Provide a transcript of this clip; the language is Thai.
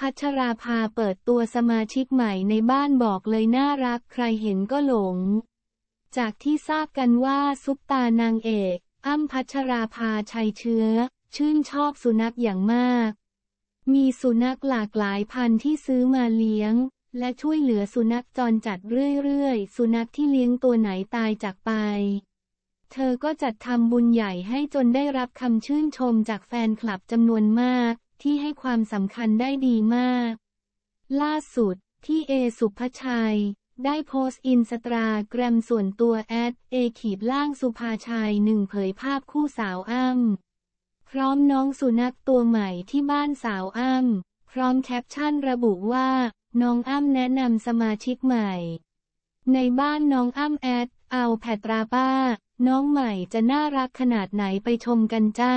พัชราภาเปิดตัวสมาชิกใหม่ในบ้านบอกเลยน่ารักใครเห็นก็หลง จากที่ทราบกันว่าซุปตานางเอกอ้ำพัชราภาชัยเชื้อ ชื่นชอบสุนัขอย่างมาก มีสุนัขหลากหลายพันธุ์ที่ซื้อมาเลี้ยง และช่วยเหลือสุนัขจรจัดเรื่อยๆ สุนัขที่เลี้ยงตัวไหนตายจากไป เธอก็จัดทำบุญใหญ่ให้จนได้รับคำชื่นชมจากแฟนคลับจำนวนมากที่ให้ความสำคัญได้ดีมาก ล่าสุดที่เอสุภชัย ได้โพสต์อินสตาแกรมส่วนตัวแอดเอขีบล่างสุภาชัยหนึ่งเผยภาพคู่สาวอ้ำพร้อมน้องสุนัขตัวใหม่ที่บ้านสาวอ้ำพร้อมแคปชั่นระบุว่า น้องอ้ำแนะนำสมาชิกใหม่ ในบ้านน้องอ้ำแอดเอาแพตราป้า น้องใหม่จะน่ารักขนาดไหนไปชมกันจ้า